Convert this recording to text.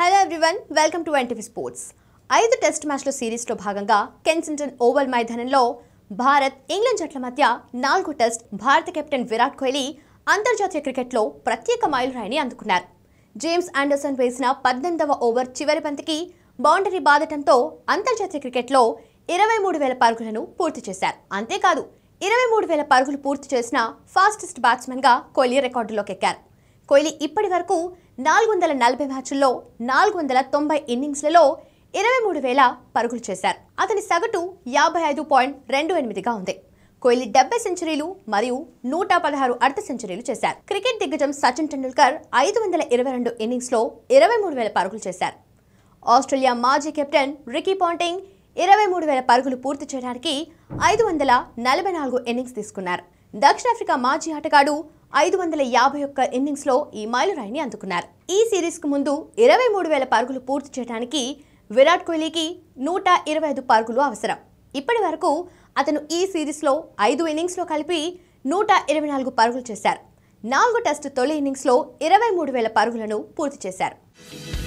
hello everyone welcome to NTV sports ఐదు test మ్యాచ్ల సిరీస్లో భాగంగా కెన్సింగ్టన్ ఓవల్ మైదానంలో భారత్ ఇంగ్లాండ్ జట్ల మధ్య నాలుగో టెస్ట్ భారత కెప్టెన్ విరాట్ కోహ్లీ అంతర్జాతీయ క్రికెట్లో ప్రత్యేక మైలురాయిని అందుకున్నారు జేమ్స్ ఆండర్సన్ వేసిన పద్దెనిమిదవ ఓవర్ చివరి బంతికి బౌండరీ బాదటంతో అంతర్జాతీయ క్రికెట్లో ఇరవై మూడు వేల పరుగులను పూర్తి చేశారు అంతేకాదు ఇరవై మూడు వేల పరుగులు పూర్తి చేసిన ఫాస్టెస్ట్ బ్యాట్స్మెన్గా కోహ్లీ రికార్డులోకెక్కారు కోహ్లీ ఇప్పటి వరకు నాలుగు వందల నలభై మ్యాచ్ల్లో నాలుగు వందల తొంభై ఇన్నింగ్స్లలో ఇరవై మూడు వేల పరుగులు చేశారు అతని సగటు యాభై ఐదు పాయింట్ రెండు ఎనిమిదిగా ఉంది కోహ్లీ డెబ్బై సెంచరీలు మరియు నూట పదహారు అర్ధ సెంచరీలు చేశారు క్రికెట్ దిగ్గజం సచిన్ టెండూల్కర్ ఐదు వందల ఇరవై రెండు ఇన్నింగ్స్లో ఇరవై మూడు వేల పరుగులు చేశారు ఆస్ట్రేలియా మాజీ కెప్టెన్ రికీ పాంటింగ్ ఇరవై మూడు వేల పరుగులు పూర్తి చేయడానికి ఐదు వందల నలభై నాలుగు ఇన్నింగ్స్ తీసుకున్నారు దక్షిణాఫ్రికా మాజీ ఆటగాడు ఐదు వందల యాభై ఒక్క ఇన్నింగ్స్లో ఈ మైలురాయిని అందుకున్నారు ఈ సిరీస్కు ముందు ఇరవై మూడు వేల పరుగులు పూర్తి చేయడానికి విరాట్ కోహ్లీకి నూట ఇరవై ఐదు పరుగులు అవసరం ఇప్పటి వరకు అతను ఈ సిరీస్లో ఐదు ఇన్నింగ్స్లో కలిపి నూట ఇరవై నాలుగు పరుగులు చేశారు నాలుగు టెస్టు తొలి ఇన్నింగ్స్లో ఇరవై మూడు వేల పరుగులను పూర్తి చేశారు